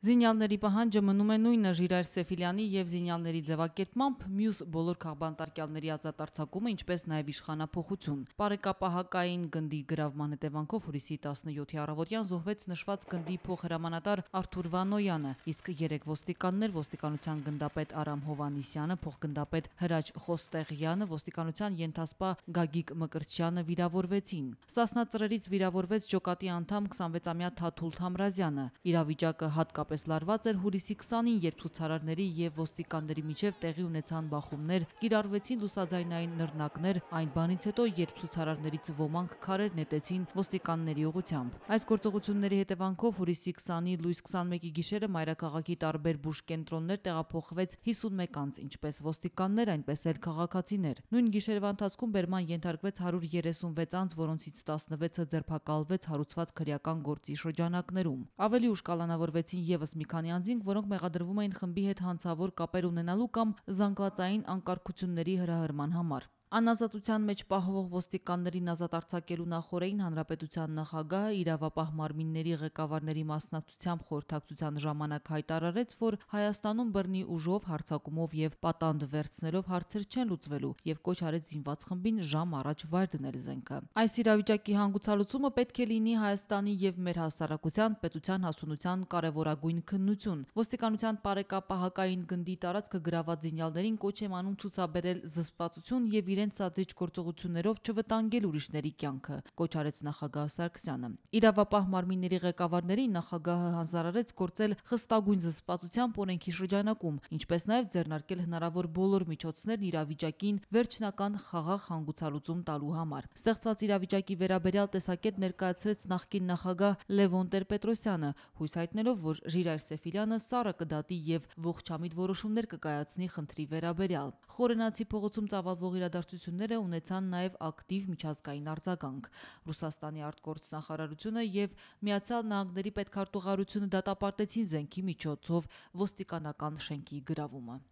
Զինյալների պահանջը մնում է նույնը Ժիրայր Սեֆիլյանի եւ Զինյալների ձևակերպմամբ մյուս բոլոր քաղբանտարկյալների ազատարձակումը, ինչպես նաեւ իշխանապողություն։ Բարեկապահակային գնդի գրավման հետևանքով հունիսի 17-ի առավոտյան զոհվեց նշված գնդի փոխհրամանատար Արթուր Վանոյանը, իսկ երեք ոստիկաններ՝ ոստիկանության գնդապետ Արամ Հովանիսյանը, փոխգնդապետ Հրաչ Խոստեղյանը, ոստիկանության ենթասպա Գագիկ Մկրտչյանը վիրավորվեցին։ Սասնա ծրերից վիրավորվեց ջոկատի անդամ 26-ամյա Թաթուլ Թամրազյանը։ Իրավիճակը հատկապես իսկապես լարված էր հուրիսի 20-ին, երբ ցուցարարների եւ ոստիկանների միջև տեղի ունեցան բախումներ, կիրառվեցին լուսաձայնային նռնակներ, այն բանից հետո, երբ ցուցարարների ծվոմանք քարեր նետեցին ոստիկանների ուղությամբ։ Այս գործողությունների հետևանքով հուրիսի 20-ի լույս 21-ի գիշերը մայրաքաղաքի տարբեր բուժ կենտրոններ տեղափոխվեց 51 անձ, ինչպես ոստիկաններ, այնպես էլ քաղաքացիներ։ Նույն գիշերվա ընթացքում բերման ենթարկվեց 136 անձ, որոնցից 16-ը ձերբակալվեց հարուցված քրեական գործի շրջանակներում։ Ավելի ուշ կալանավորվեցին եւ ևս մի քանի անձինք, որոնք մեղադրվում էին խմբի հետ հանցավոր կապեր ունենալու կամ զանգվածային անկարգությունների հրահրման համար։ Անազատության մեջ պահվող ոստիկաններին ազատ արձակելու նախորեին հանրապետության նախագահը իրավապահ մարմինների ղեկավարների մասնակցությամբ խորհրդակցության ժամանակ հայտարարեց, որ Հայաստանում բռնի ուժով, հարձակումով եւ պատանդ վերցնելով հարցեր չեն լուծվելու եւ կոչ արեց զինված խմբին ժամ առաջ վայր դնել զենքը։ Այս իրավիճակի հանգուցալուծումը պետք է լինի Հայաստանի եւ մեր հասարակության պետության հասունության կարեւորագույն քննություն։ Ոստիկանության բարեկապահական գնդի տարածքը գրաված զինյալներին կոչ եմ անում ցուցաբերել զսպվածություն եւ իր իրենց սադրիչ գործողություններով չվտանգել ուրիշների կյանքը, կոչ արեց նախագահ Սարգսյանը։ Իրավապահ մարմինների ղեկավարներին նախագահը հանձնարարեց գործել խստագույն զսպվածությամբ օրենքի շրջանակում, ինչպես նաև ձեռնարկել հնարավոր բոլոր միջոցներն իրավիճակին վերջնական խաղաղ հանգուցալուծում տալու համար։ Ստեղծված իրավիճակի վերաբերյալ տեսակետ ներկայացրեց նախկին նախագահ Լևոն Տեր-Պետրոսյանը, հույս հայտնելով, որ Ժիրայր Սեֆիրյանը սառը կդատի եւ ողջամիտ որոշումներ կկայացնի խնդրի վերաբերյալ։ Խորենացի փողոցում ծավալվող իրադարձ իրադարձությունները ունեցան նաև ակտիվ միջազգային արձագանք։ Ռուսաստանի արտգործնախարարությունը եւ Միացյալ Նահանգների պետքարտուղարությունը դատապարտեցին զենքի միջոցով ոստիկանական շենքի գրավումը։